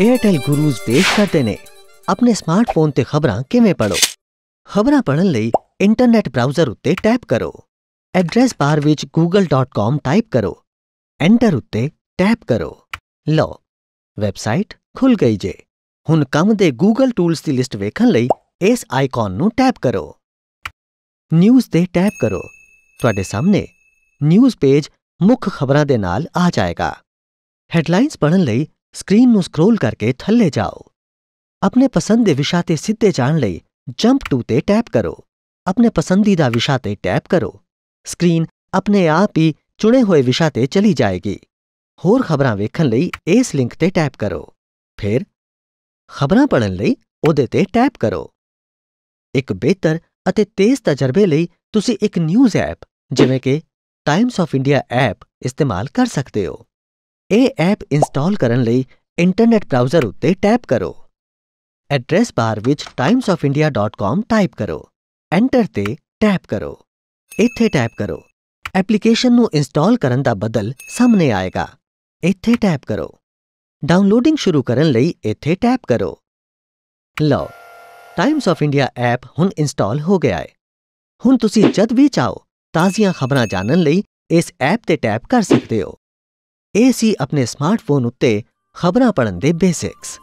ਏਅਰਟੈਲ ਗੁਰੂਜ਼ ਪੇਸ਼ ਕਰਦੇ ਨੇ ਆਪਣੇ ਸਮਾਰਟਫੋਨ ਤੇ ਖਬਰਾਂ ਕਿਵੇਂ ਪੜੋ ਖਬਰਾਂ ਪੜਨ ਲਈ ਇੰਟਰਨੈਟ ਬ੍ਰਾਊਜ਼ਰ ਉੱਤੇ ਟੈਪ ਕਰੋ ਐਡਰੈਸ ਬਾਰ ਵਿੱਚ google.com ਟਾਈਪ ਕਰੋ ਐਂਟਰ ਉੱਤੇ ਟੈਪ ਕਰੋ ਲਓ ਵੈਬਸਾਈਟ ਖੁੱਲ ਗਈ ਜੇ ਹੁਣ ਕੰਮ ਦੇ Google ਟੂਲਸ ਦੀ ਲਿਸਟ ਵੇਖਣ ਲਈ ਇਸ ਆਈਕਨ ਨੂੰ ਟੈਪ ਕਰੋ ਨਿਊਜ਼ ਤੇ ਟੈਪ ਕਰੋ ਤੁਹਾਡੇ ਸਾਹਮਣੇ ਨਿਊਜ਼ ਪੇਜ ਮੁੱਖ ਖਬਰਾਂ ਦੇ ਨਾਲ ਆ ਜਾਏਗਾ ਹੈਡਲਾਈਨਸ ਪੜਨ ਲਈ ਸਕਰੀਨ ਨੂੰ ਸਕਰੋਲ ਕਰਕੇ ਥੱਲੇ ਜਾਓ ਆਪਣੇ ਪਸੰਦ ਦੇ ਵਿਸ਼ਾ ਤੇ ਸਿੱਧੇ ਜਾਣ ਲਈ ਜੰਪ ਟੂ ਤੇ ਟੈਪ ਕਰੋ ਆਪਣੇ ਪਸੰਦੀਦਾ ਵਿਸ਼ਾ ਤੇ ਟੈਪ ਕਰੋ ਸਕਰੀਨ ਆਪਣੇ ਆਪ ਹੀ ਚੁਣੇ ਹੋਏ ਵਿਸ਼ਾ ਤੇ ਚਲੀ ਜਾਏਗੀ ਹੋਰ ਖਬਰਾਂ ਵੇਖਣ ਲਈ ਇਸ ਲਿੰਕ ਤੇ ਟੈਪ ਕਰੋ ਫਿਰ ਖਬਰਾਂ ਪੜਨ ਲਈ ਉਹਦੇ ਤੇ ਟੈਪ ਕਰੋ ਇੱਕ ਬਿਹਤਰ ਅਤੇ ਤੇਜ਼ ਤਜਰਬੇ ਲਈ ਤੁਸੀਂ ਇੱਕ ਨਿਊਜ਼ ਐਪ ਜਿਵੇਂ ਕਿ ਟਾਈਮਸ ਆਫ ਇੰਡੀਆ ਐਪ ਇਸਤੇਮਾਲ ਕਰ ਸਕਦੇ ਹੋ ਇਹ ਐਪ ਇੰਸਟਾਲ ਕਰਨ ਲਈ ਇੰਟਰਨੈਟ ਬ੍ਰਾਊਜ਼ਰ ਉੱਤੇ ਟੈਪ ਕਰੋ ਐਡਰੈਸ ਬਾਰ ਵਿੱਚ timesofindia.com ਟਾਈਪ ਕਰੋ ਐਂਟਰ ਤੇ ਟੈਪ ਕਰੋ ਇੱਥੇ ਟੈਪ ਕਰੋ ਐਪਲੀਕੇਸ਼ਨ ਨੂੰ ਇੰਸਟਾਲ ਕਰਨ ਦਾ ਬਦਲ ਸਾਹਮਣੇ ਆਏਗਾ ਇੱਥੇ ਟੈਪ ਕਰੋ ਡਾਊਨਲੋਡਿੰਗ ਸ਼ੁਰੂ ਕਰਨ ਲਈ ਇੱਥੇ ਟੈਪ ਕਰੋ ਲਓ ਟਾਈਮਸ ਆਫ ਇੰਡੀਆ ਐਪ ਹੁਣ ਇੰਸਟਾਲ ਹੋ ਗਿਆ ਹੈ ਹੁਣ ਤੁਸੀਂ ਜਦ ਵੀ ਚਾਹੋ ਤਾਜ਼ੀਆਂ ਖਬਰਾਂ ਜਾਣਨ ਲਈ ਇਸ ਐਪ ਤੇ ਟੈਪ ਕਰ ਸਕਦੇ ਹੋ ਇਹ ਸੀ ਆਪਣੇ ਸਮਾਰਟਫੋਨ ਉੱਤੇ ਖਬਰਾਂ ਪੜਨ ਦੇ ਬੇਸਿਕਸ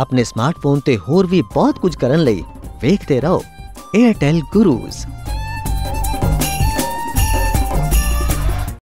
ਆਪਣੇ ਸਮਾਰਟਫੋਨ ਤੇ ਹੋਰ ਵੀ ਬਹੁਤ ਕੁਝ ਕਰਨ ਲਈ ਵੇਖਦੇ ਰਹੋ Airtel Gurus